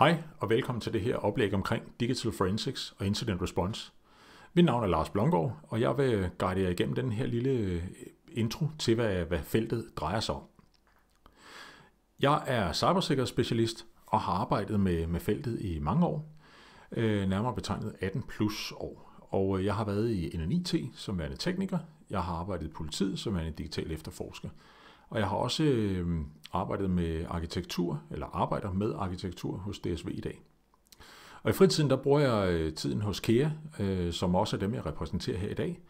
Hej og velkommen til det her oplæg omkring Digital Forensics og Incident Response. Mit navn er Lars Blomgaard, og jeg vil guide jer igennem den her lille øh, intro til, hvad, hvad feltet drejer sig om. Jeg er cybersikkerhedsspecialist og har arbejdet med, med feltet i mange år, øh, nærmere betegnet 18 plus år. Og øh, jeg har været i NNIT som værende tekniker, jeg har arbejdet i politiet som værende digital efterforsker, og jeg har også øh, arbejdet med arkitektur, eller arbejder med arkitektur hos DSV i dag. Og i fritiden, der bruger jeg øh, tiden hos KEA, øh, som også er dem, jeg repræsenterer her i dag.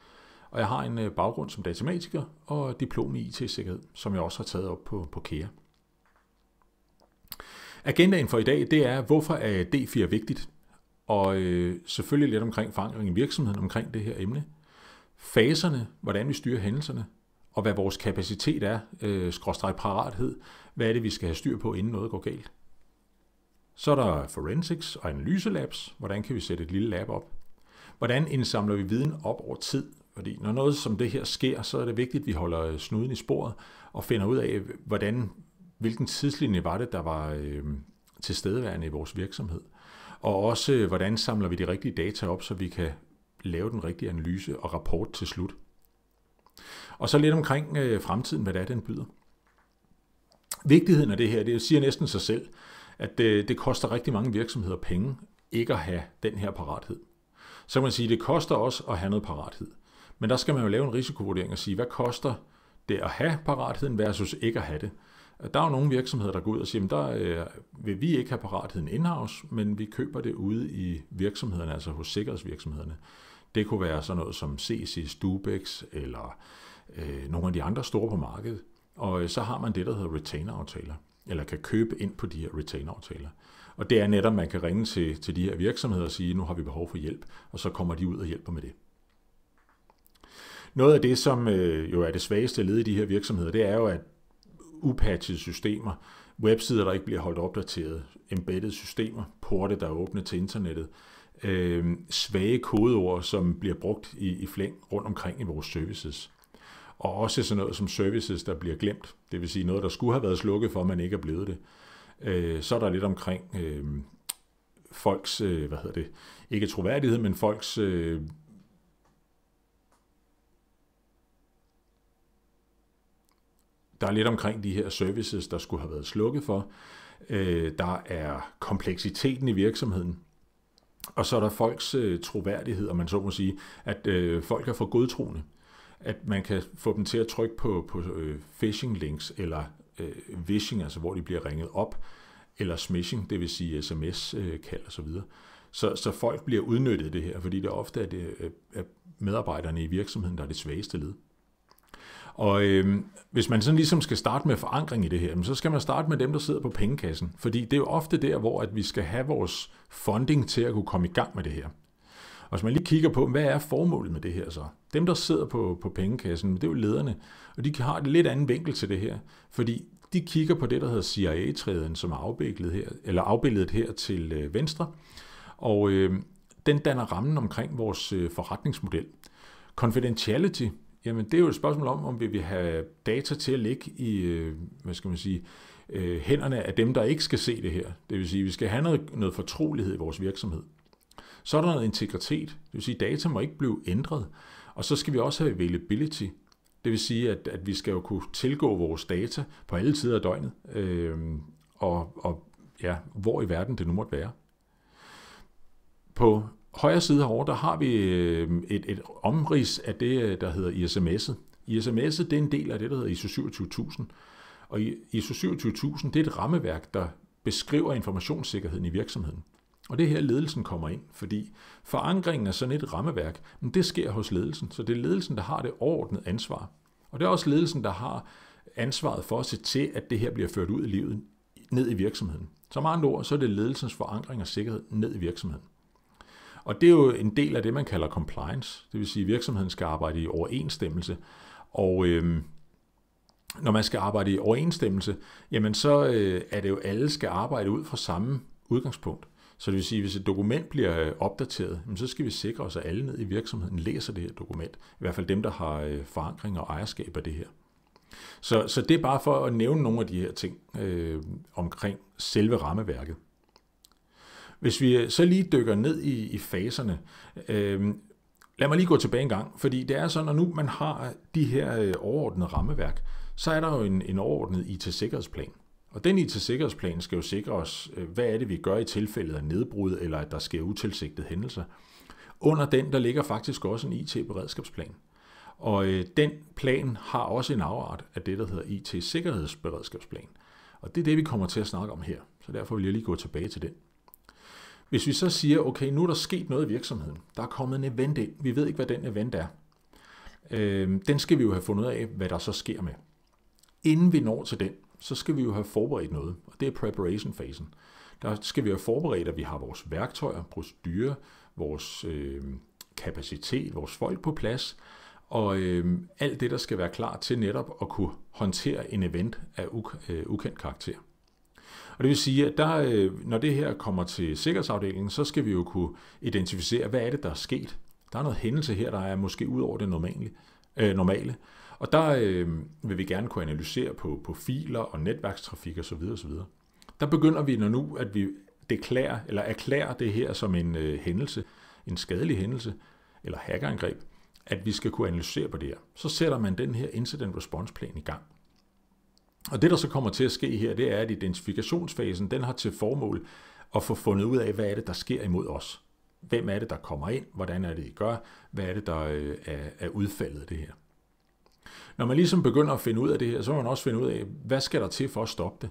Og jeg har en øh, baggrund som datamatiker og diplom i IT-sikkerhed, som jeg også har taget op på, på KEA. Agendaen for i dag, det er, hvorfor er D4 vigtigt? Og selvfølgelig lidt omkring forankring i virksomheden omkring det her emne. Faserne, hvordan vi styrer hændelserne, og hvad vores kapacitet er, øh, skråstreg parathed, hvad er det, vi skal have styr på, inden noget går galt. Så er der forensics og analyselabs, hvordan kan vi sætte et lille lab op. Hvordan indsamler vi viden op over tid, fordi når noget som det her sker, så er det vigtigt, at vi holder øh, snuden i sporet og finder ud af, hvordan, hvilken tidslinje var det, der var øh, tilstedeværende i vores virksomhed. Og også, øh, hvordan samler vi de rigtige data op, så vi kan lave den rigtige analyse og rapport til slut. Og så lidt omkring øh, fremtiden, hvad det er, den byder. Vigtigheden af det her, det siger næsten sig selv, at det, øh, det koster rigtig mange virksomheder penge ikke at have den her parathed. Så kan man sige, at det koster også at have noget parathed. Men der skal man jo lave en risikovurdering og sige, hvad koster det at have paratheden versus ikke at have det. Der er jo nogle virksomheder, der går ud og siger, at der øh, vil vi ikke have paratheden in men vi køber det ude i virksomhederne, altså hos sikkerhedsvirksomhederne. Det kunne være sådan noget som CC, Stubex eller øh, nogle af de andre store på markedet. Og øh, så har man det, der hedder retainer-aftaler, eller kan købe ind på de her retainer-aftaler. Og det er netop, man kan ringe til, til de her virksomheder og sige, nu har vi behov for hjælp, og så kommer de ud og hjælper med det. Noget af det, som øh, jo er det svageste led i de her virksomheder, det er jo, at upatchede systemer, websider, der ikke bliver holdt opdateret, embedded systemer, porte, der er åbne til internettet, øh, svage kodeord, som bliver brugt i, i flæng rundt omkring i vores services. Og også sådan noget som services, der bliver glemt, det vil sige noget, der skulle have været slukket for, man ikke er blevet det. Øh, så er der lidt omkring øh, folks, øh, hvad hedder det, ikke troværdighed, men folks øh, Der er lidt omkring de her services, der skulle have været slukket for. Øh, der er kompleksiteten i virksomheden. Og så er der folks øh, troværdighed, om man så må sige, at øh, folk er for godtroende. At man kan få dem til at trykke på, på øh, phishing links, eller øh, vishing, altså hvor de bliver ringet op, eller smishing, det vil sige sms-kald øh, osv. Så, så folk bliver udnyttet det her, fordi det ofte er, det, øh, er medarbejderne i virksomheden, der er det svageste led. Og øh, hvis man sådan ligesom skal starte med forankring i det her, så skal man starte med dem, der sidder på pengekassen. Fordi det er jo ofte der, hvor at vi skal have vores funding til at kunne komme i gang med det her. Og hvis man lige kigger på, hvad er formålet med det her så? Dem, der sidder på, på pengekassen, det er jo lederne, og de har et lidt anden vinkel til det her, fordi de kigger på det, der hedder CIA-træden, som er afbildet her, eller afbildet her til øh, venstre, og øh, den danner rammen omkring vores øh, forretningsmodel. Confidentiality, Jamen, det er jo et spørgsmål om, om vi vil have data til at ligge i, øh, hvad skal man sige, øh, hænderne af dem, der ikke skal se det her. Det vil sige, at vi skal have noget, noget fortrolighed i vores virksomhed. Så er der noget integritet, det vil sige, at data må ikke blive ændret. Og så skal vi også have availability, det vil sige, at, at vi skal jo kunne tilgå vores data på alle tider af døgnet, øh, og, og ja, hvor i verden det nu måtte være. På højre side herovre, der har vi øhm, et, et omrids af det, øh, der hedder ISMS'et. ISMS'et, det er en del af det, der hedder ISO 27000. Og ISO 27000, det er et rammeværk, der beskriver informationssikkerheden i virksomheden. Og det er her, ledelsen kommer ind, fordi forankringen af sådan et rammeværk, men det sker hos ledelsen. Så det er ledelsen, der har det overordnede ansvar. Og det er også ledelsen, der har ansvaret for at se til, at det her bliver ført ud i livet, ned i virksomheden. Så andre ord, så er det ledelsens forankring og sikkerhed ned i virksomheden. Og det er jo en del af det, man kalder compliance, det vil sige, at virksomheden skal arbejde i overensstemmelse. Og øh, når man skal arbejde i overensstemmelse, jamen så øh, er det jo, alle skal arbejde ud fra samme udgangspunkt. Så det vil sige, at hvis et dokument bliver øh, opdateret, så skal vi sikre os, at alle ned i virksomheden læser det her dokument. I hvert fald dem, der har øh, forankring og ejerskab af det her. Så, så det er bare for at nævne nogle af de her ting øh, omkring selve rammeværket. Hvis vi så lige dykker ned i, i faserne, øh, lad mig lige gå tilbage en gang, fordi det er sådan, at nu man har de her øh, overordnede rammeværk, så er der jo en, en overordnet IT-sikkerhedsplan. Og den IT-sikkerhedsplan skal jo sikre os, øh, hvad er det, vi gør i tilfældet af nedbrud, eller at der sker utilsigtede hændelser. Under den, der ligger faktisk også en IT-beredskabsplan. Og øh, den plan har også en afart af det, der hedder IT-sikkerhedsberedskabsplan. Og det er det, vi kommer til at snakke om her. Så derfor vil jeg lige gå tilbage til den. Hvis vi så siger, okay, nu er der sket noget i virksomheden. Der er kommet en event ind. Vi ved ikke, hvad den event er. Øh, den skal vi jo have fundet ud af, hvad der så sker med. Inden vi når til den, så skal vi jo have forberedt noget, og det er preparation-fasen. Der skal vi have forberedt, at vi har vores værktøjer, procedurer, vores øh, kapacitet, vores folk på plads, og øh, alt det, der skal være klar til netop at kunne håndtere en event af uk- øh, ukendt karakter. Og det vil sige, at der, øh, når det her kommer til sikkerhedsafdelingen, så skal vi jo kunne identificere, hvad er det, der er sket. Der er noget hændelse her, der er måske ud over det normale. Øh, normale. Og der øh, vil vi gerne kunne analysere på, på filer og netværkstrafik osv. videre. Der begynder vi, når nu at vi deklarer, eller erklærer det her som en øh, hændelse, en skadelig hændelse, eller hackerangreb, at vi skal kunne analysere på det her. Så sætter man den her incident response plan i gang. Og det, der så kommer til at ske her, det er, at identifikationsfasen, den har til formål at få fundet ud af, hvad er det, der sker imod os. Hvem er det, der kommer ind? Hvordan er det, I gør? Hvad er det, der øh, er, udfaldet af det her? Når man ligesom begynder at finde ud af det her, så må man også finde ud af, hvad skal der til for at stoppe det?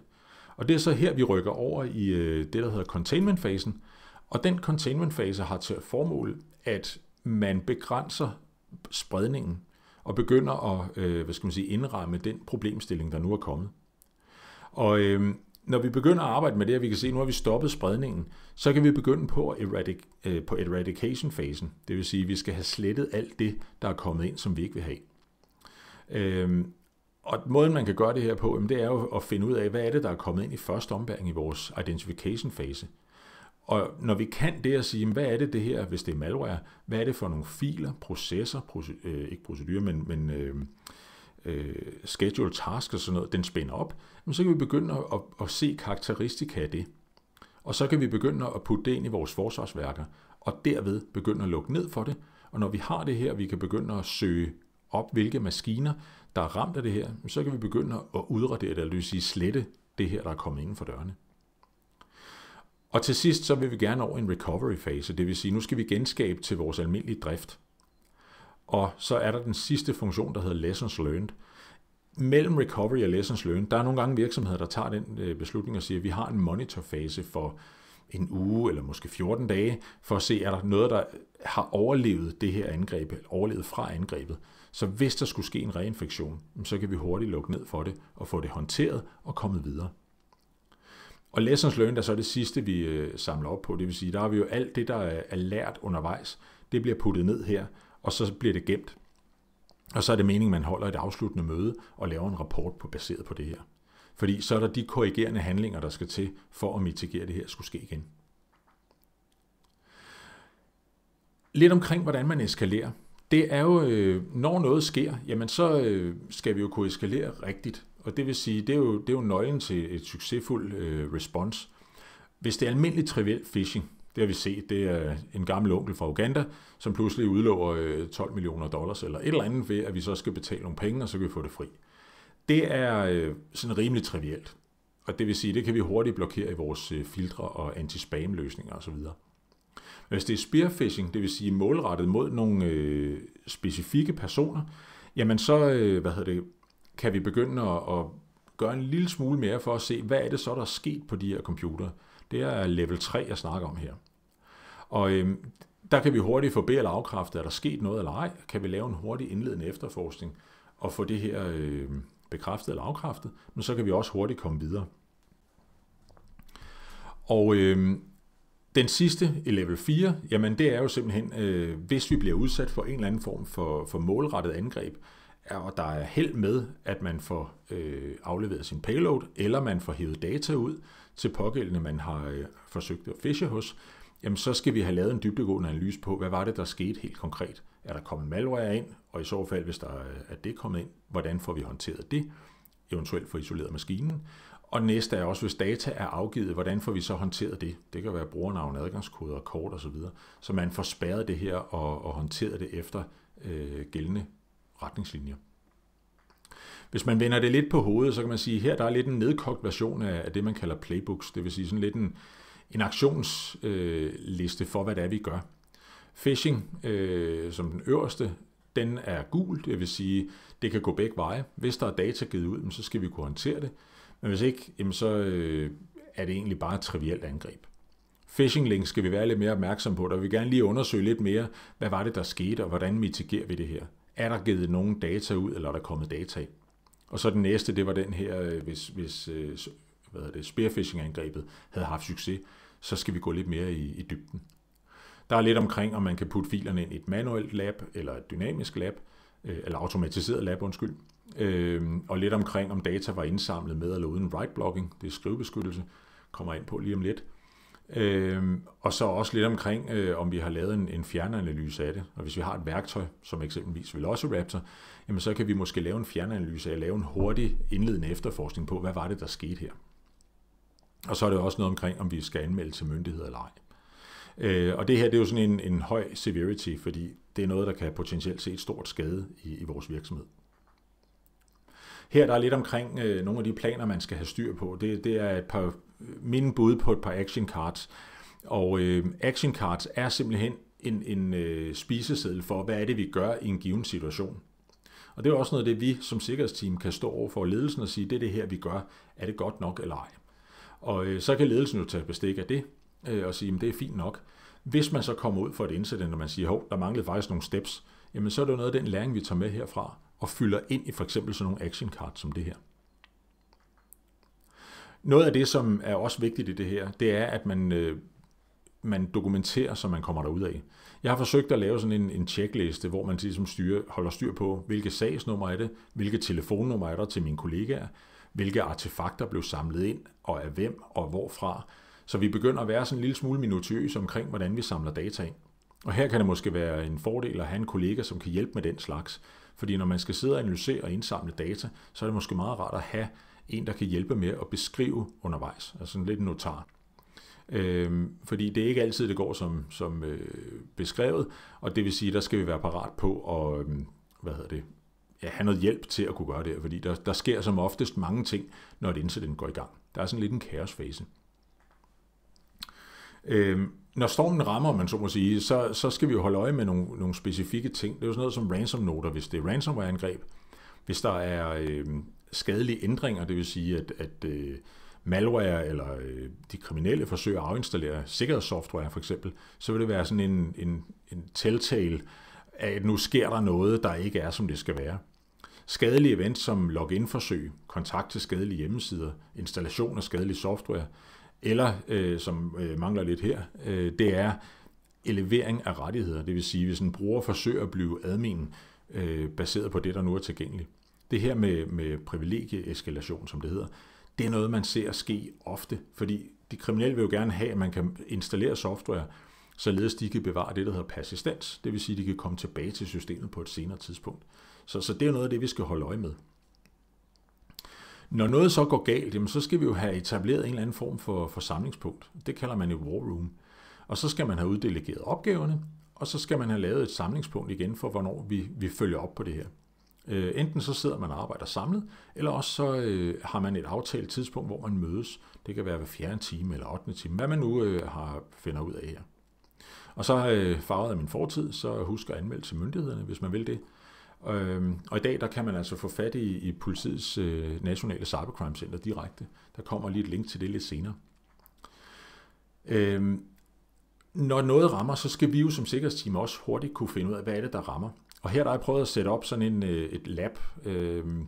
Og det er så her, vi rykker over i øh, det, der hedder containment-fasen. Og den containment-fase har til formål, at man begrænser spredningen og begynder at øh, hvad skal man sige, indramme den problemstilling, der nu er kommet. Og øh, når vi begynder at arbejde med det, og vi kan se, at nu har vi stoppet spredningen, så kan vi begynde på, eradic, øh, på eradication-fasen. Det vil sige, at vi skal have slettet alt det, der er kommet ind, som vi ikke vil have. Øh, og måden, man kan gøre det her på, det er jo at finde ud af, hvad er det, der er kommet ind i første ombæring i vores identification-fase. Og når vi kan det at sige, hvad er det det her, hvis det er malware, hvad er det for nogle filer, processer, proce- øh, ikke procedurer, men, men øh, øh schedule tasks og sådan noget, den spænder op, så kan vi begynde at, at, at se karakteristika af det. Og så kan vi begynde at putte det ind i vores forsvarsværker, og derved begynde at lukke ned for det. Og når vi har det her, vi kan begynde at søge op, hvilke maskiner, der er ramt af det her, så kan vi begynde at udradere det, eller det vil sige slette det her, der er kommet inden for dørene. Og til sidst så vil vi gerne over en recovery fase, det vil sige, nu skal vi genskabe til vores almindelige drift. Og så er der den sidste funktion, der hedder lessons learned. Mellem recovery og lessons learned, der er nogle gange virksomheder, der tager den øh, beslutning og siger, at vi har en monitorfase for en uge eller måske 14 dage, for at se, er der noget, der har overlevet det her angreb, overlevet fra angrebet. Så hvis der skulle ske en reinfektion, så kan vi hurtigt lukke ned for det og få det håndteret og komme videre. Og lessons learned er så det sidste, vi øh, samler op på. Det vil sige, der har vi jo alt det, der er, lært undervejs, det bliver puttet ned her, og så bliver det gemt. Og så er det meningen, man holder et afsluttende møde og laver en rapport på, baseret på det her. Fordi så er der de korrigerende handlinger, der skal til, for at mitigere det her skulle ske igen. Lidt omkring, hvordan man eskalerer. Det er jo, øh, når noget sker, jamen så øh, skal vi jo kunne eskalere rigtigt. Og det vil sige, det er jo, det er jo nøglen til et succesfuldt øh, respons. Hvis det er almindelig trivial phishing, det har vi set, det er en gammel onkel fra Uganda, som pludselig udlover 12 øh, millioner dollars eller et eller andet ved, at vi så skal betale nogle penge, og så kan vi få det fri. Det er øh, sådan rimelig trivielt. Og det vil sige, det kan vi hurtigt blokere i vores øh, filtre og anti-spam-løsninger osv. Hvis det er spearfishing, det vil sige målrettet mod nogle specifikke personer, jamen så, hvad hedder det, kan vi begynde at, at gøre en lille smule mere for at se, hvad er det så, der er sket på de her computere. Det er level 3, jeg snakker om her. Og øhm, der kan vi hurtigt få be- eller afkræftet, er der sket noget eller ej? Kan vi lave en hurtig indledende efterforskning og få det her øh, bekræftet eller afkræftet? Men så kan vi også hurtigt komme videre. Og øh, den sidste i level 4, jamen det er jo simpelthen, øh, hvis vi bliver udsat for en eller anden form for, for målrettet angreb, og der er held med, at man får øh, afleveret sin payload, eller man får hævet data ud til pågældende, man har øh, forsøgt at fiske hos, jamen så skal vi have lavet en dybdegående analyse på, hvad var det, der skete helt konkret? Er der kommet malware ind? Og i så fald, hvis der øh, er det kommet ind, hvordan får vi håndteret det? Eventuelt få isoleret maskinen. Og næste er også, hvis data er afgivet, hvordan får vi så håndteret det? Det kan være brugernavn, adgangskoder, kort osv. Så, så man får spærret det her og, og håndteret det efter øh, gældende retningslinjer. Hvis man vender det lidt på hovedet, så kan man sige, at her der er lidt en nedkogt version af det, man kalder playbooks, det vil sige sådan lidt en, en aktionsliste øh, for, hvad det er, vi gør. Phishing øh, som den øverste, den er gul, det vil sige, det kan gå begge veje. Hvis der er data givet ud, så skal vi kunne håndtere det, men hvis ikke, jamen så øh, er det egentlig bare et trivielt angreb. Phishing links skal vi være lidt mere opmærksom på, og vi gerne lige undersøge lidt mere, hvad var det, der skete, og hvordan mitigerer vi det her er der givet nogen data ud, eller er der kommet data ind? Og så den næste, det var den her, øh, hvis, hvis øh, hvad det, spearfishing-angrebet havde haft succes, så skal vi gå lidt mere i, i dybden. Der er lidt omkring, om man kan putte filerne ind i et manuelt lab, eller et dynamisk lab, øh, eller automatiseret lab, undskyld. Og lidt omkring, om data var indsamlet med eller uden write-blocking, det er skrivebeskyttelse, kommer ind på lige om lidt. Øh, og så også lidt omkring, øh, om vi har lavet en, en fjernanalyse af det. Og hvis vi har et værktøj, som eksempelvis Velociraptor, jamen så kan vi måske lave en fjernanalyse af lave en hurtig indledende efterforskning på, hvad var det, der skete her. Og så er det også noget omkring, om vi skal anmelde til myndigheder eller ej. Øh, og det her det er jo sådan en, en høj severity, fordi det er noget, der kan potentielt se et stort skade i, i vores virksomhed. Her der er lidt omkring øh, nogle af de planer, man skal have styr på. Det, det er et par min bud på et par action cards. Og øh, action cards er simpelthen en, en øh, spiseseddel for, hvad er det, vi gør i en given situation. Og det er også noget af det, vi som sikkerhedsteam kan stå over for ledelsen og sige, det er det her, vi gør. Er det godt nok eller ej? Og øh, så kan ledelsen jo tage bestik af det øh, og sige, at det er fint nok. Hvis man så kommer ud for et incident, og man siger, at der manglede faktisk nogle steps, jamen så er det jo noget af den læring, vi tager med herfra og fylder ind i for eksempel sådan nogle action cards som det her. Noget af det, som er også vigtigt i det her, det er, at man, øh, man dokumenterer, så man kommer derud af. Jeg har forsøgt at lave sådan en, en checkliste, hvor man ligesom styr, holder styr på, hvilke sagsnummer er det, hvilke telefonnummer er der til mine kollegaer, hvilke artefakter blev samlet ind, og af hvem og hvorfra. Så vi begynder at være sådan en lille smule minutiøse omkring, hvordan vi samler data ind. Og her kan det måske være en fordel at have en kollega, som kan hjælpe med den slags. Fordi når man skal sidde og analysere og indsamle data, så er det måske meget rart at have en, der kan hjælpe med at beskrive undervejs, altså sådan lidt en notar. Øhm, fordi det er ikke altid, det går som, som øh, beskrevet, og det vil sige, der skal vi være parat på at øh, hvad hedder det, ja, have noget hjælp til at kunne gøre det fordi der, der sker som oftest mange ting, når et incident går i gang. Der er sådan lidt en kaosfase. Øhm, når stormen rammer, man så må sige, så, så skal vi jo holde øje med nogle, nogle specifikke ting. Det er jo sådan noget som ransom-noter, hvis det er ransomware-angreb. Hvis der er øh, skadelige ændringer, det vil sige, at, at uh, malware eller uh, de kriminelle forsøger at afinstallere sikkerhedssoftware for eksempel, så vil det være sådan en, en, en telltale af, at nu sker der noget, der ikke er, som det skal være. Skadelige events som login-forsøg, kontakt til skadelige hjemmesider, installation af skadelig software, eller øh, som øh, mangler lidt her, øh, det er elevering af rettigheder. Det vil sige, hvis en bruger forsøger at blive admin øh, baseret på det, der nu er tilgængeligt. Det her med, med privilegieeskalation, som det hedder, det er noget, man ser ske ofte, fordi de kriminelle vil jo gerne have, at man kan installere software, således de kan bevare det, der hedder persistens, det vil sige, at de kan komme tilbage til systemet på et senere tidspunkt. Så, så det er noget af det, vi skal holde øje med. Når noget så går galt, jamen, så skal vi jo have etableret en eller anden form for, for samlingspunkt. Det kalder man et war room. Og så skal man have uddelegeret opgaverne, og så skal man have lavet et samlingspunkt igen for, hvornår vi, vi følger op på det her. Øh, enten så sidder man og arbejder samlet, eller også så øh, har man et aftalt tidspunkt, hvor man mødes. Det kan være hver fjerde time eller ottende time, hvad man nu øh, har, finder ud af her. Og så øh, farvet af min fortid, så husk at anmelde til myndighederne, hvis man vil det. Øh, og i dag der kan man altså få fat i, i politiets øh, nationale cybercrime center direkte. Der kommer lige et link til det lidt senere. Øh, når noget rammer, så skal vi jo som sikkerhedsteam også hurtigt kunne finde ud af, hvad er det, der rammer. Og her der har jeg prøvet at sætte op sådan en, øh, et lab, øhm,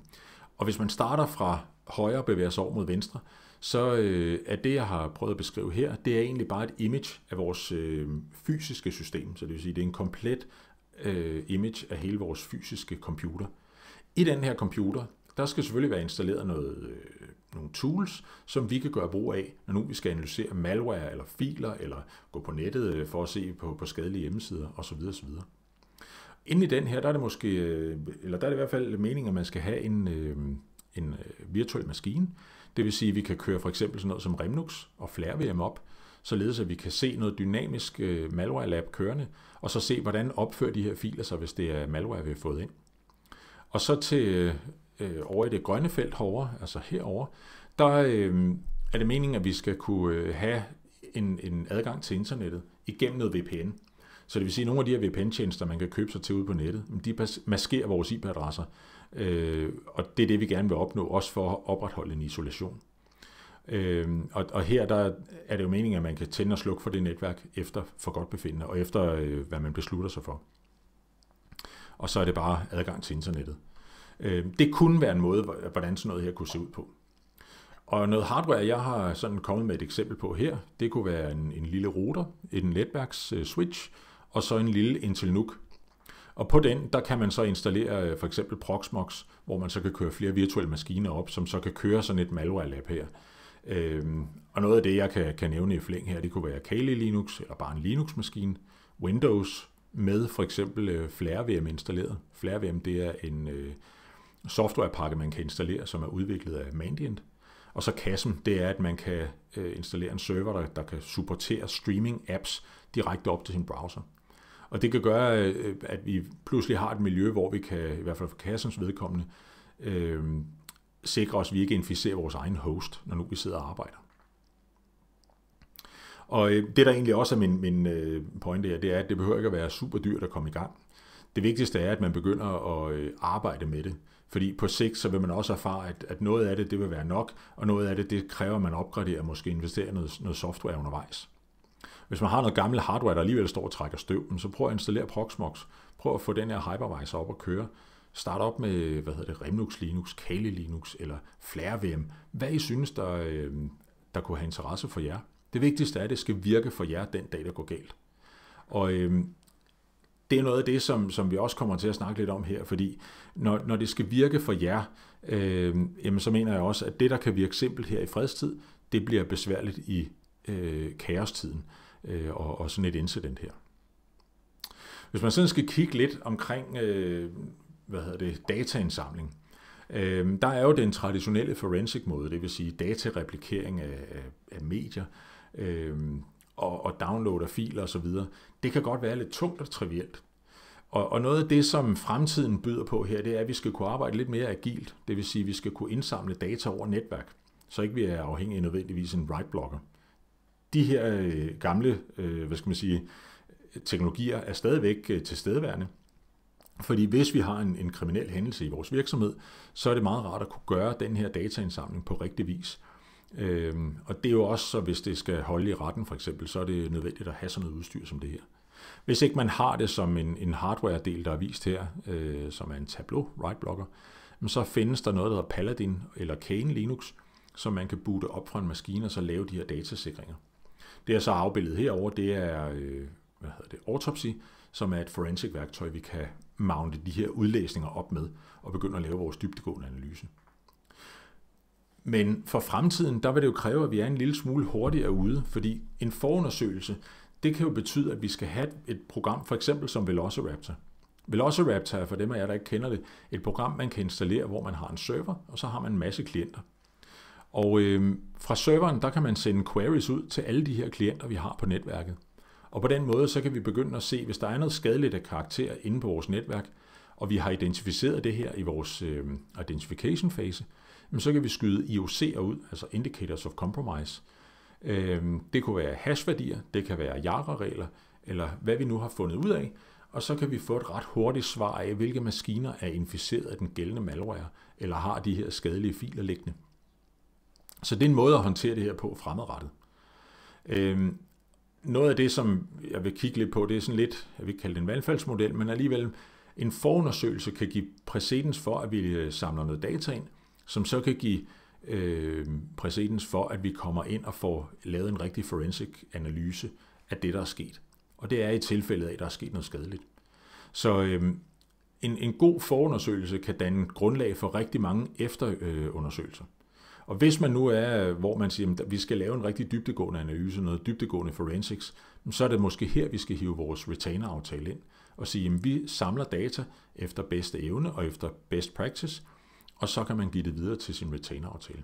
og hvis man starter fra højre og bevæger sig over mod venstre, så øh, er det, jeg har prøvet at beskrive her, det er egentlig bare et image af vores øh, fysiske system, så det vil sige, det er en komplet image af hele vores fysiske computer. I den her computer, der skal selvfølgelig være installeret noget, nogle tools, som vi kan gøre brug af, når nu vi skal analysere malware eller filer, eller gå på nettet for at se på, på skadelige hjemmesider osv. osv. Inden i den her, der er det måske, øh, eller der er det i hvert fald meningen, at man skal have en, øh, en øh, virtuel maskine. Det vil sige, at vi kan køre for eksempel sådan noget som Remnux og FlareVM op, således at vi kan se noget dynamisk malware lab kørende, og så se, hvordan opfører de her filer sig, hvis det er malware, vi har fået ind. Og så til øh, over i det grønne felt herovre, altså herover, der øh, er det meningen, at vi skal kunne have en, en adgang til internettet igennem noget VPN. Så det vil sige, at nogle af de her VPN-tjenester, man kan købe sig til ud på nettet, de maskerer vores IP-adresser. Øh, og det er det, vi gerne vil opnå, også for at opretholde en isolation. Øh, og, og her der er det jo meningen, at man kan tænde og slukke for det netværk efter for godt befindende, og efter øh, hvad man beslutter sig for. Og så er det bare adgang til internettet. Øh, det kunne være en måde, hvordan sådan noget her kunne se ud på. Og noget hardware, jeg har sådan kommet med et eksempel på her, det kunne være en, en lille router, en netværks-switch, øh, og så en lille Intel-NUC. Og på den, der kan man så installere øh, for eksempel Proxmox, hvor man så kan køre flere virtuelle maskiner op, som så kan køre sådan et malware-lab her. Øhm, og noget af det, jeg kan, kan nævne i flæng her, det kunne være Kali Linux, eller bare en Linux-maskine, Windows, med for eksempel øh, FlareVM installeret. FlareVM, det er en øh, softwarepakke, man kan installere, som er udviklet af Mandiant. Og så kassen, det er, at man kan øh, installere en server, der, der kan supportere streaming-apps direkte op til sin browser. Og det kan gøre, øh, at vi pludselig har et miljø, hvor vi kan, i hvert fald for kassens vedkommende, øh, sikre os, at vi ikke inficerer vores egen host, når nu vi sidder og arbejder. Og øh, det, der egentlig også er min, min øh, pointe her, det er, at det behøver ikke at være super dyrt at komme i gang. Det vigtigste er, at man begynder at arbejde med det. Fordi på sigt, så vil man også erfare, at, at noget af det, det vil være nok, og noget af det, det kræver, at man opgraderer, måske investerer noget, noget software undervejs. Hvis man har noget gammel hardware, der alligevel står og trækker støv, så prøv at installere Proxmox. Prøv at få den her hypervisor op og køre. Start op med, hvad hedder det, Remnux Linux, Kali Linux eller Flare VM. Hvad I synes, der, øh, der kunne have interesse for jer. Det vigtigste er, at det skal virke for jer den dag, der går galt. Og øh, det er noget af det, som, som vi også kommer til at snakke lidt om her, fordi når, når det skal virke for jer, øh, jamen, så mener jeg også, at det, der kan virke simpelt her i fredstid, det bliver besværligt i øh, kaostiden øh, og, og sådan et incident her. Hvis man sådan skal kigge lidt omkring øh, hvad hedder det, dataindsamling, øh, der er jo den traditionelle forensic måde, det vil sige datareplikering af, af, af medier, øh, og, og download af filer osv., det kan godt være lidt tungt og trivielt. Og, og noget af det, som fremtiden byder på her, det er, at vi skal kunne arbejde lidt mere agilt. Det vil sige, at vi skal kunne indsamle data over netværk, så ikke vi er afhængige af nødvendigvis en write-blocker de her øh, gamle, øh, hvad skal man sige, teknologier er stadigvæk øh, tilstedeværende. Fordi hvis vi har en, en kriminel hændelse i vores virksomhed, så er det meget rart at kunne gøre den her dataindsamling på rigtig vis. Øhm, og det er jo også, så hvis det skal holde i retten for eksempel, så er det nødvendigt at have sådan noget udstyr som det her. Hvis ikke man har det som en, en hardware-del, der er vist her, øh, som er en Tableau Write Blocker, så findes der noget, der hedder Paladin eller Kane Linux, som man kan boote op fra en maskine og så lave de her datasikringer. Det er så afbildet herover, det er øh, hvad hedder det, autopsy, som er et forensic værktøj, vi kan mounte de her udlæsninger op med og begynde at lave vores dybtegående analyse. Men for fremtiden, der vil det jo kræve, at vi er en lille smule hurtigere ude, fordi en forundersøgelse, det kan jo betyde, at vi skal have et program, for eksempel som Velociraptor. Velociraptor er for dem af jer, der ikke kender det, et program, man kan installere, hvor man har en server, og så har man en masse klienter. Og øh, fra serveren, der kan man sende queries ud til alle de her klienter, vi har på netværket. Og på den måde, så kan vi begynde at se, hvis der er noget skadeligt af karakter inde på vores netværk, og vi har identificeret det her i vores øh, identification fase, så kan vi skyde IOC'er ud, altså Indicators of Compromise. Øh, det kunne være hashværdier, det kan være jarreregler, regler eller hvad vi nu har fundet ud af, og så kan vi få et ret hurtigt svar af, hvilke maskiner er inficeret af den gældende malware, eller har de her skadelige filer liggende. Så det er en måde at håndtere det her på fremadrettet. Øhm, noget af det, som jeg vil kigge lidt på, det er sådan lidt, jeg vil ikke kalde det en valgfaldsmodel, men alligevel en forundersøgelse kan give præcedens for, at vi øh, samler noget data ind, som så kan give øh, præcedens for, at vi kommer ind og får lavet en rigtig forensic analyse af det, der er sket. Og det er i tilfældet af, at der er sket noget skadeligt. Så øh, en, en god forundersøgelse kan danne grundlag for rigtig mange efterundersøgelser. Øh, og hvis man nu er, hvor man siger, at vi skal lave en rigtig dybtegående analyse, noget dybtegående forensics, så er det måske her, vi skal hive vores retainer-aftale ind og sige, at vi samler data efter bedste evne og efter best practice, og så kan man give det videre til sin retainer-aftale.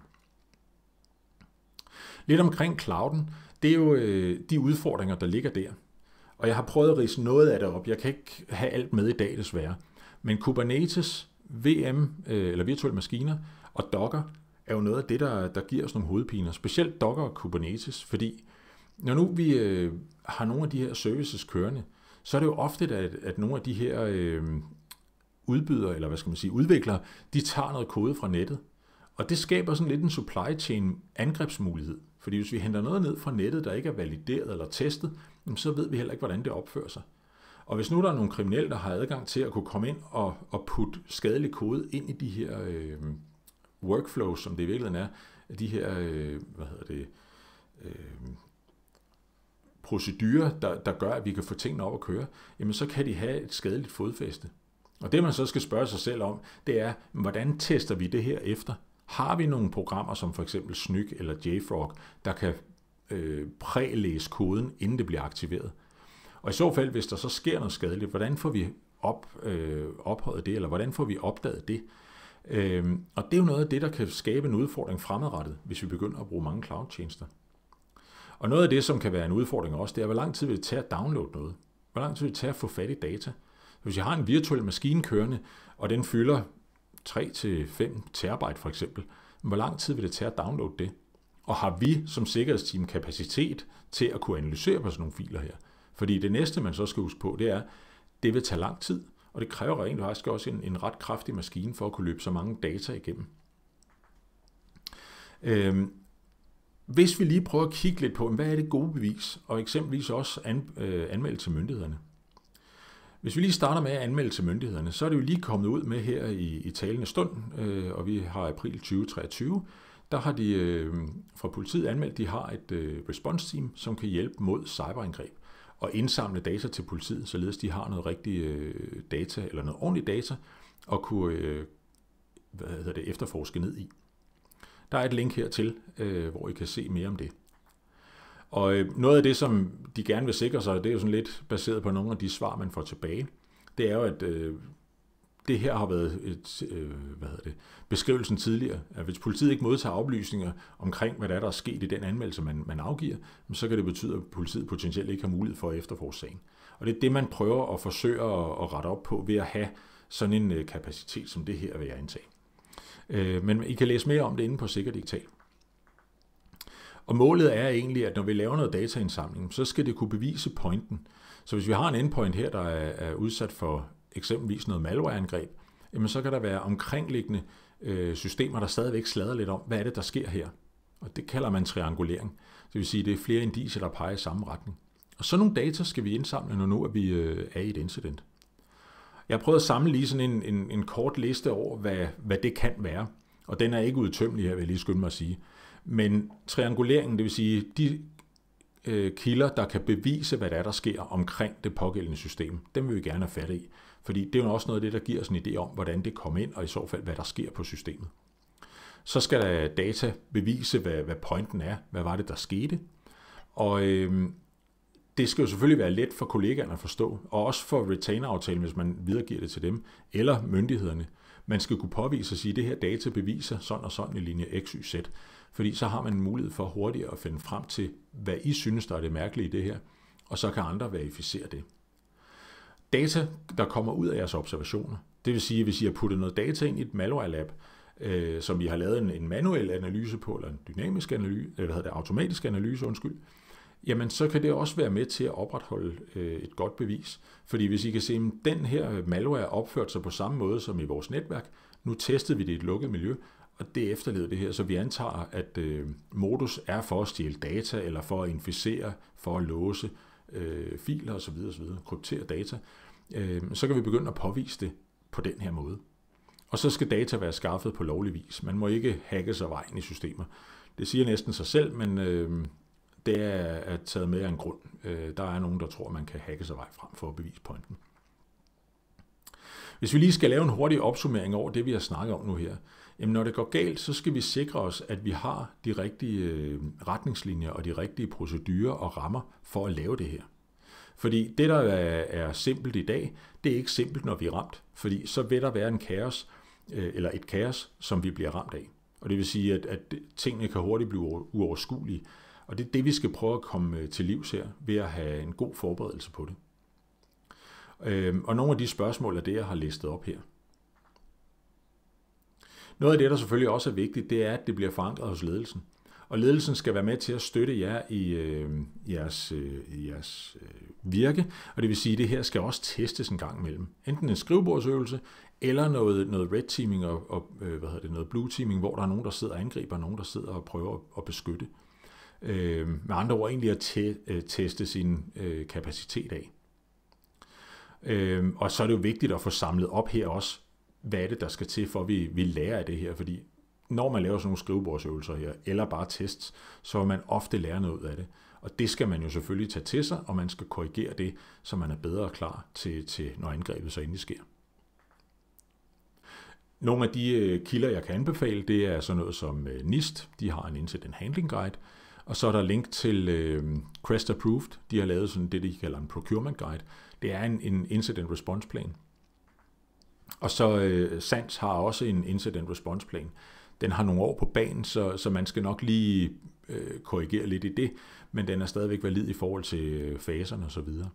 Lidt omkring clouden, det er jo øh, de udfordringer, der ligger der. Og jeg har prøvet at rise noget af det op. Jeg kan ikke have alt med i dag desværre. Men Kubernetes, VM, øh, eller virtuelle maskiner og Docker er jo noget af det, der, der giver os nogle hovedpiner, specielt Docker og Kubernetes, fordi når nu vi øh, har nogle af de her services kørende, så er det jo ofte, at, at nogle af de her øh, udbydere, eller hvad skal man sige, udviklere, de tager noget kode fra nettet. Og det skaber sådan lidt en supply chain angrebsmulighed. Fordi hvis vi henter noget ned fra nettet, der ikke er valideret eller testet, så ved vi heller ikke, hvordan det opfører sig. Og hvis nu der er nogle kriminelle, der har adgang til at kunne komme ind og, og putte skadelig kode ind i de her øh, workflows, som det i virkeligheden er, de her, øh, hvad hedder det, øh, procedurer, der, der gør, at vi kan få tingene op at køre, jamen så kan de have et skadeligt fodfæste. Og det man så skal spørge sig selv om, det er, hvordan tester vi det her efter? Har vi nogle programmer som for eksempel Snyk eller JFrog, der kan øh, prælæse koden, inden det bliver aktiveret? Og i så fald, hvis der så sker noget skadeligt, hvordan får vi op, øh, ophøjet det, eller hvordan får vi opdaget det? Øhm, og det er jo noget af det, der kan skabe en udfordring fremadrettet, hvis vi begynder at bruge mange cloud-tjenester. Og noget af det, som kan være en udfordring også, det er, hvor lang tid vil det tage at downloade noget? Hvor lang tid vil det tage at få fat i data? Hvis jeg har en virtuel maskine kørende, og den fylder 3-5 terabyte for eksempel, hvor lang tid vil det tage at downloade det? Og har vi som sikkerhedsteam kapacitet til at kunne analysere på sådan nogle filer her? Fordi det næste, man så skal huske på, det er, det vil tage lang tid og det kræver rent faktisk også en, en ret kraftig maskine for at kunne løbe så mange data igennem. Øhm, hvis vi lige prøver at kigge lidt på, hvad er det gode bevis, og eksempelvis også an, øh, anmeldelse til myndighederne. Hvis vi lige starter med at anmelde til myndighederne, så er det jo lige kommet ud med her i, i talende stund, øh, og vi har april 2023, der har de øh, fra politiet anmeldt, at de har et øh, response team, som kan hjælpe mod cyberangreb og indsamle data til politiet, således de har noget rigtig øh, data, eller noget ordentligt data, og kunne øh, hvad hedder det, efterforske ned i. Der er et link hertil, øh, hvor I kan se mere om det. Og noget af det, som de gerne vil sikre sig, det er jo sådan lidt baseret på nogle af de svar, man får tilbage, det er jo, at det her har været et, øh, hvad hedder det, beskrivelsen tidligere, at hvis politiet ikke modtager oplysninger omkring, hvad der er, der er sket i den anmeldelse, man, man afgiver, så kan det betyde, at politiet potentielt ikke har mulighed for at efterforske sagen. Og det er det, man prøver at forsøge at, at rette op på ved at have sådan en øh, kapacitet som det her, vil jeg indtage. Øh, men I kan læse mere om det inde på Sikker Digital. Og målet er egentlig, at når vi laver noget dataindsamling, så skal det kunne bevise pointen. Så hvis vi har en endpoint her, der er, er udsat for eksempelvis noget malwareangreb, jamen så kan der være omkringliggende øh, systemer, der stadigvæk slader lidt om, hvad er det, der sker her? Og det kalder man triangulering. Det vil sige, at det er flere indiser, der peger i samme retning. Og sådan nogle data skal vi indsamle, når nu at vi øh, er i et incident. Jeg har prøvet at samle lige sådan en, en, en kort liste over, hvad, hvad det kan være. Og den er ikke udtømmelig her, vil jeg lige skynde mig at sige. Men trianguleringen, det vil sige de øh, kilder, der kan bevise, hvad der er, der sker omkring det pågældende system, dem vil vi gerne have fat i. Fordi det er jo også noget af det, der giver os en idé om, hvordan det kommer ind, og i så fald, hvad der sker på systemet. Så skal der data bevise, hvad, hvad pointen er, hvad var det, der skete. Og øhm, det skal jo selvfølgelig være let for kollegaerne at forstå, og også for retainer-aftalen, hvis man videregiver det til dem, eller myndighederne. Man skal kunne påvise og sige, at det her data beviser sådan og sådan i linje X, Y, Z, fordi så har man en mulighed for hurtigere at finde frem til, hvad I synes, der er det mærkelige i det her, og så kan andre verificere det data, der kommer ud af jeres observationer. Det vil sige, at hvis I har puttet noget data ind i et malware lab, øh, som I har lavet en, en manuel analyse på, eller en dynamisk analyse, eller øh, hvad hedder det, automatisk analyse, undskyld, jamen så kan det også være med til at opretholde øh, et godt bevis. Fordi hvis I kan se, at den her malware opført sig på samme måde som i vores netværk, nu testede vi det i et lukket miljø, og det efterleder det her, så vi antager, at øh, modus er for at stjæle data, eller for at inficere, for at låse, øh, filer osv., osv., kryptere data, øh, så kan vi begynde at påvise det på den her måde. Og så skal data være skaffet på lovlig vis. Man må ikke hacke sig vejen i systemer. Det siger næsten sig selv, men øh, det er, er taget med af en grund. Øh, der er nogen, der tror, man kan hacke sig vej frem for at bevise pointen. Hvis vi lige skal lave en hurtig opsummering over det, vi har snakket om nu her, Jamen, når det går galt, så skal vi sikre os, at vi har de rigtige øh, retningslinjer og de rigtige procedurer og rammer for at lave det her. Fordi det, der er simpelt i dag, det er ikke simpelt, når vi er ramt. Fordi så vil der være en kaos, øh, eller et kaos, som vi bliver ramt af. Og det vil sige, at, at tingene kan hurtigt blive uoverskuelige. Og det er det, vi skal prøve at komme øh, til livs her, ved at have en god forberedelse på det. Øhm, og nogle af de spørgsmål er det, jeg har listet op her. Noget af det, der selvfølgelig også er vigtigt, det er, at det bliver forankret hos ledelsen. Og ledelsen skal være med til at støtte jer i øh, jeres, øh, jeres øh, virke, og det vil sige, at det her skal også testes en gang imellem. Enten en skrivebordsøvelse, eller noget, noget red teaming og, og øh, hvad hedder det, noget blue teaming, hvor der er nogen, der sidder og angriber, og nogen, der sidder og prøver at, at beskytte. Øh, med andre ord egentlig at te, øh, teste sin øh, kapacitet af. Øh, og så er det jo vigtigt at få samlet op her også, hvad er det, der skal til, for at vi, vi lærer af det her? Fordi når man laver sådan nogle skrivebordsøvelser her, eller bare tests, så vil man ofte lære noget ud af det. Og det skal man jo selvfølgelig tage til sig, og man skal korrigere det, så man er bedre klar til, til når angrebet så endelig sker. Nogle af de øh, kilder, jeg kan anbefale, det er sådan noget som øh, NIST. De har en Incident Handling Guide. Og så er der link til Crest øh, Approved. De har lavet sådan det, de kalder en Procurement Guide. Det er en, en Incident Response Plan. Og så øh, SANS har også en incident response plan. Den har nogle år på banen, så, så man skal nok lige øh, korrigere lidt i det, men den er stadigvæk valid i forhold til øh, faserne osv. Og,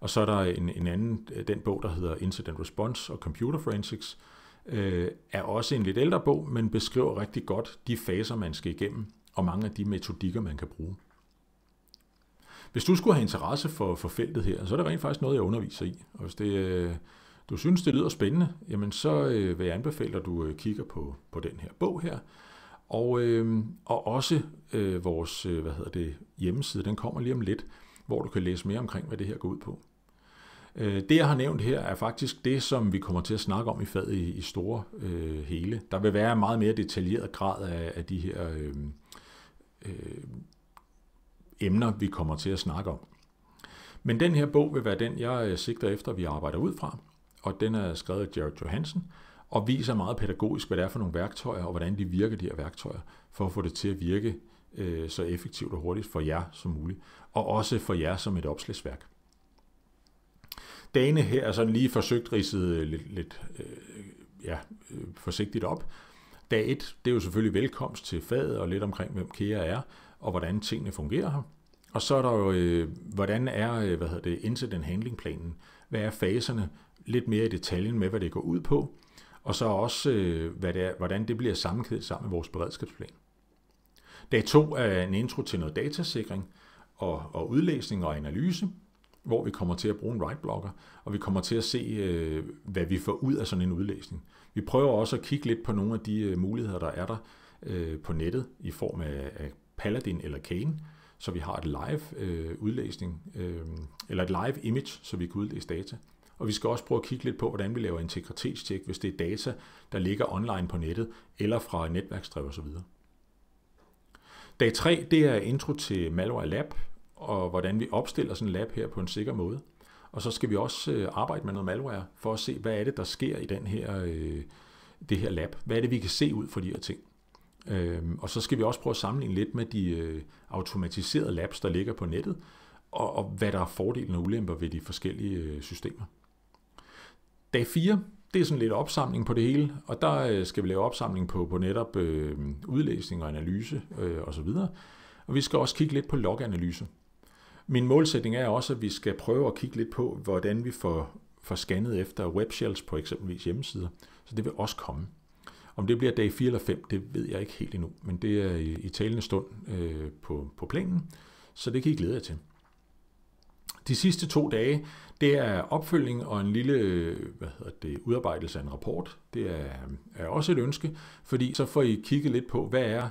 og så er der en, en anden, øh, den bog, der hedder Incident Response og Computer Forensics, øh, er også en lidt ældre bog, men beskriver rigtig godt de faser, man skal igennem, og mange af de metodikker, man kan bruge. Hvis du skulle have interesse for, for feltet her, så er det rent faktisk noget, jeg underviser i. Og hvis det, øh, du synes, det lyder spændende, jamen så øh, vil jeg anbefale, at du øh, kigger på, på den her bog her. Og, øh, og også øh, vores øh, hvad hedder det, hjemmeside, den kommer lige om lidt, hvor du kan læse mere omkring, hvad det her går ud på. Øh, det, jeg har nævnt her, er faktisk det, som vi kommer til at snakke om i faget i, i store øh, hele. Der vil være en meget mere detaljeret grad af, af de her øh, øh, emner, vi kommer til at snakke om. Men den her bog vil være den, jeg øh, sigter efter, vi arbejder ud fra og den er skrevet af Jared Johansen, og viser meget pædagogisk, hvad det er for nogle værktøjer, og hvordan de virker, de her værktøjer, for at få det til at virke øh, så effektivt og hurtigt for jer som muligt, og også for jer som et opslagsværk. Dagene her er sådan lige forsøgt ridset øh, lidt, lidt øh, ja, øh, forsigtigt op. Dag 1, det er jo selvfølgelig velkomst til faget og lidt omkring, hvem Kea er, og hvordan tingene fungerer her. Og så er der jo, øh, hvordan er, øh, hvad hedder det, incident handling planen? Hvad er faserne? lidt mere i detaljen med, hvad det går ud på, og så også, øh, hvad det er, hvordan det bliver sammenkædet sammen med vores beredskabsplan. Dag 2 er en intro til noget datasikring og, og udlæsning og analyse, hvor vi kommer til at bruge en write-blocker, og vi kommer til at se, øh, hvad vi får ud af sådan en udlæsning. Vi prøver også at kigge lidt på nogle af de øh, muligheder, der er der på nettet i form af Paladin eller Kane, så vi har et live udlæsning, eller et live image, så vi kan udlæse data og vi skal også prøve at kigge lidt på, hvordan vi laver integritetstjek, hvis det er data, der ligger online på nettet, eller fra netværksdrev osv. Dag 3, det er intro til Malware Lab, og hvordan vi opstiller sådan en lab her på en sikker måde. Og så skal vi også øh, arbejde med noget malware, for at se, hvad er det, der sker i den her, øh, det her lab. Hvad er det, vi kan se ud for de her ting. Øhm, og så skal vi også prøve at sammenligne lidt med de øh, automatiserede labs, der ligger på nettet, og, hvad der er fordele og ulemper ved de forskellige systemer. Dag 4, det er sådan lidt opsamling på det hele, og der øh, skal vi lave opsamling på, på netop øh, udlæsning og analyse øh, osv. Og vi skal også kigge lidt på loganalyse. Min målsætning er også, at vi skal prøve at kigge lidt på, hvordan vi får, får scannet efter webshells på eksempelvis hjemmesider. Så det vil også komme. Om det bliver dag 4 eller 5, det ved jeg ikke helt endnu, men det er i, i talende stund øh, på, på planen, så det kan I glæde jer til. De sidste to dage, det er opfølging og en lille hvad hedder det, udarbejdelse af en rapport. Det er, er også et ønske, fordi så får I kigget lidt på, hvad er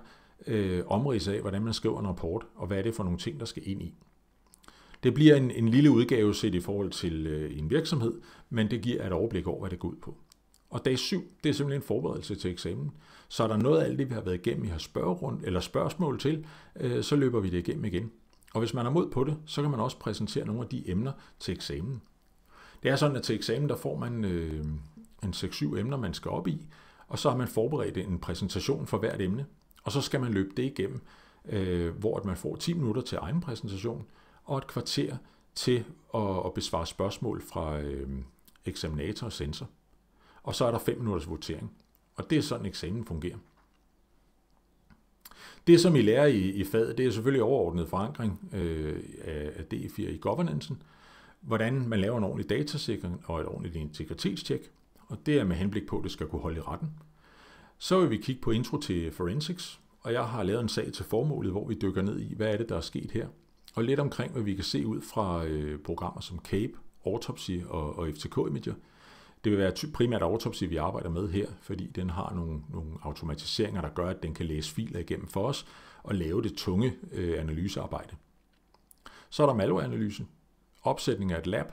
øh, omrids af, hvordan man skriver en rapport, og hvad er det for nogle ting, der skal ind i. Det bliver en, en lille udgave set i forhold til øh, en virksomhed, men det giver et overblik over, hvad det går ud på. Og dag 7, det er simpelthen en forberedelse til eksamen. Så er der noget af alt det, vi har været igennem, I har spørgerund, eller spørgsmål til, øh, så løber vi det igennem igen. Og hvis man er mod på det, så kan man også præsentere nogle af de emner til eksamen. Det er sådan, at til eksamen der får man øh, en 6-7 emner, man skal op i, og så har man forberedt en præsentation for hvert emne, og så skal man løbe det igennem, øh, hvor at man får 10 minutter til egen præsentation, og et kvarter til at, at besvare spørgsmål fra øh, eksaminator og sensor. Og så er der 5 minutters votering. Og det er sådan, eksamen fungerer. Det, som I lærer i, i faget, det er selvfølgelig overordnet forankring øh, af d 4 i governancen, hvordan man laver en ordentlig datasikring og et ordentligt integritetstjek, og det er med henblik på, at det skal kunne holde i retten. Så vil vi kigge på intro til forensics, og jeg har lavet en sag til formålet, hvor vi dykker ned i, hvad er det, der er sket her, og lidt omkring, hvad vi kan se ud fra øh, programmer som CAPE, Autopsy og, og FTK-imager, det vil være primært autopsy, vi arbejder med her, fordi den har nogle, nogle automatiseringer, der gør, at den kan læse filer igennem for os og lave det tunge øh, analysearbejde. Så er der malware-analyse, opsætning af et lab,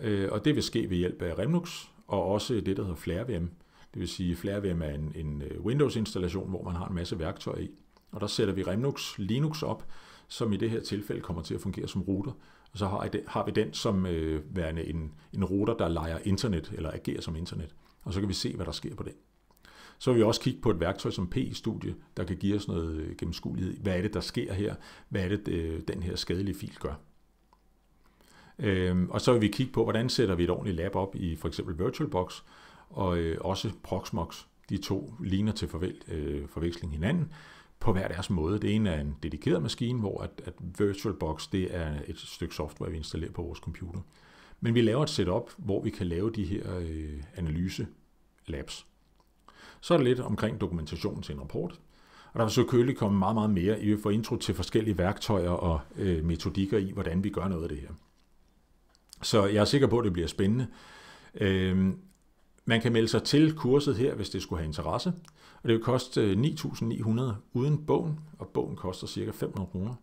øh, og det vil ske ved hjælp af Remnux og også det, der hedder FlareVM. Det vil sige, at FlareVM er en, en øh, Windows-installation, hvor man har en masse værktøjer i. Og der sætter vi Remnux Linux op, som i det her tilfælde kommer til at fungere som router. Og så har, har vi den som øh, værende en, en router, der leger internet, eller agerer som internet. Og så kan vi se, hvad der sker på den. Så vil vi også kigge på et værktøj som P-studie, der kan give os noget øh, gennemskuelighed. Hvad er det, der sker her? Hvad er det, øh, den her skadelige fil gør? Øhm, og så vil vi kigge på, hvordan sætter vi et ordentligt lab op i for eksempel VirtualBox og øh, også Proxmox. De to ligner til forveksling hinanden, på hver deres måde. Det ene er en dedikeret maskine, hvor at, at VirtualBox det er et stykke software, vi installerer på vores computer. Men vi laver et setup, hvor vi kan lave de her øh, analyse-labs. Så er der lidt omkring dokumentationen til en rapport, og der vil selvfølgelig komme meget, meget mere. I vil få intro til forskellige værktøjer og øh, metodikker i, hvordan vi gør noget af det her. Så jeg er sikker på, at det bliver spændende. Øh, man kan melde sig til kurset her, hvis det skulle have interesse, og det vil koste 9.900 øh, uden bogen, og bogen koster ca. 500 kroner.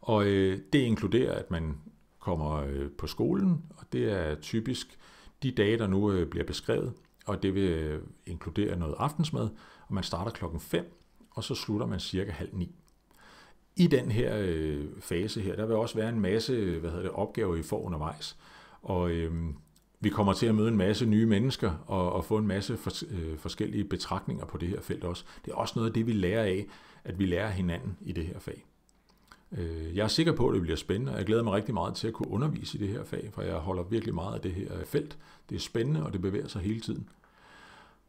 Og øh, det inkluderer, at man kommer øh, på skolen, og det er typisk de dage, der nu øh, bliver beskrevet, og det vil øh, inkludere noget aftensmad, og man starter klokken 5, og så slutter man cirka halv ni. I den her øh, fase her, der vil også være en masse øh, hvad hedder det, opgaver, I får undervejs, og øh, vi kommer til at møde en masse nye mennesker og, og få en masse for, øh, forskellige betragtninger på det her felt også. Det er også noget af det, vi lærer af, at vi lærer hinanden i det her fag. Øh, jeg er sikker på, at det bliver spændende, og jeg glæder mig rigtig meget til at kunne undervise i det her fag, for jeg holder virkelig meget af det her felt. Det er spændende, og det bevæger sig hele tiden.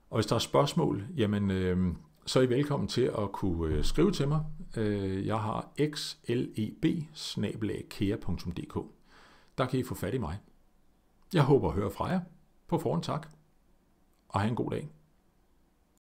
Og hvis der er spørgsmål, jamen, øh, så er I velkommen til at kunne øh, skrive til mig. Øh, jeg har xleb Der kan I få fat i mig. Jeg håber at høre fra jer. På forhånd tak, og have en god dag.